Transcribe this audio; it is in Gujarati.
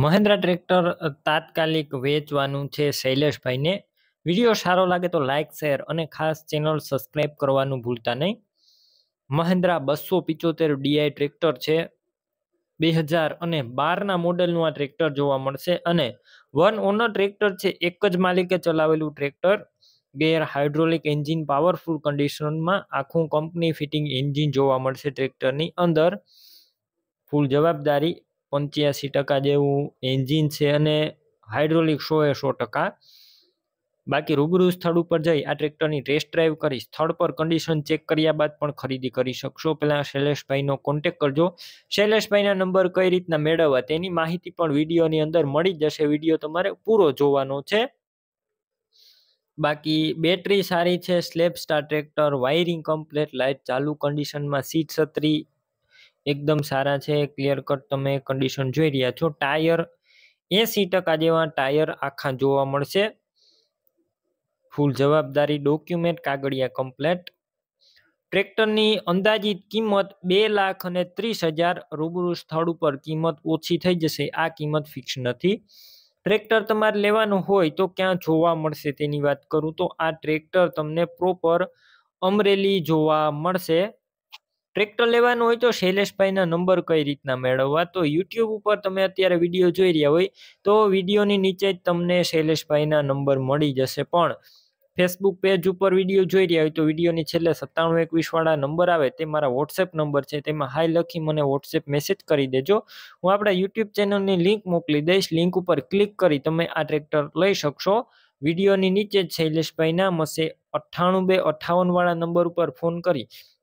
મહેન્દ્રા ટ્રેક્ટર તાત્કાલિક વેચવાનું છે શૈલેષભાઈને વિડીયો સારો લાગે તો લાઇક શેર અને ખાસ ચેનલ સબસ્ક્રાઈબ કરવાનું ભૂલતા નહીં મહેન્દ્રા બસો પિચોતેર ડીઆઈ ટ્રેક્ટર છે બે હજાર અને બારના મોડેલનું આ ટ્રેક્ટર જોવા મળશે અને વન ઓનર ટ્રેક્ટર છે એક જ માલિકે ચલાવેલું tractor gear hydraulic engine powerful કન્ડિશનમાં આખું કંપની ફિટિંગ એન્જિન જોવા મળશે ટ્રેક્ટરની અંદર ફૂલ જવાબદારી પંચ્યાસી ટકા જેવું એન્જિન છે અને હાઇડ્રોલિક સો એ સો ટકા બાકી રૂબરૂ સ્થળ ઉપર જઈ આ ટ્રેક્ટરની ટેસ્ટ ડ્રાઈવ કરી સ્થળ પર કન્ડિશન ચેક કર્યા બાદ પણ ખરીદી કરી શકશો પહેલાં શૈલેષભાઈનો કોન્ટેક કરજો શૈલેષભાઈના નંબર કઈ રીતના મેળવવા તેની માહિતી પણ વિડીયોની અંદર મળી જશે વિડીયો તમારે પૂરો જોવાનો છે બાકી બેટરી સારી છે સ્લેબ સ્ટાર ટ્રેક્ટર વાયરિંગ કમ્પ્લેટ લાઇટ ચાલુ કન્ડિશનમાં સીટ છત્રી એકદમ સારા છે ક્લિયર કટ તમે કન્ડિશન જોઈ રહ્યા છો ટાયર એસી ટકા જેવા ટાયર આખા જોવા મળશે ફૂલ જવાબદારી ડોક્યુમેન્ટ કાગળિયા કમ્પ્લેટ ટ્રેક્ટરની અંદાજિત કિંમત બે લાખ અને ત્રીસ હજાર રૂબરૂ સ્થળ ઉપર કિંમત ઓછી થઈ જશે આ કિંમત ફિક્સ નથી ટ્રેક્ટર તમારે લેવાનું હોય તો ક્યાં જોવા મળશે તેની વાત કરું તો આ ટ્રેક્ટર તમને પ્રોપર અમરેલી જોવા મળશે ટ્રેક્ટર લેવાનું હોય તો શૈલેષભાઈના નંબર કઈ રીતના મેળવવા તો યુટ્યુબ ઉપર તમે અત્યારે વિડીયો જોઈ રહ્યા હોય તો વિડીયોની નીચે જ તમને શૈલેષભાઈના નંબર મળી જશે પણ ફેસબુક પેજ ઉપર વિડીયો જોઈ રહ્યા હોય તો વિડીયોની છેલ્લે સત્તાણું એકવીસવાળા નંબર આવે તે મારા વોટ્સએપ નંબર છે તેમાં હાઈ લખી મને વોટ્સએપ મેસેજ કરી દેજો હું આપણા યુટ્યુબ ચેનલની લિંક મોકલી દઈશ લિંક ઉપર ક્લિક કરી તમે આ ટ્રેક્ટર લઈ શકશો વિડીયોની નીચે જ શૈલેષભાઈના મસે અઠ્ઠાણું બે અઠ્ઠાવનવાળા નંબર ઉપર ફોન કરી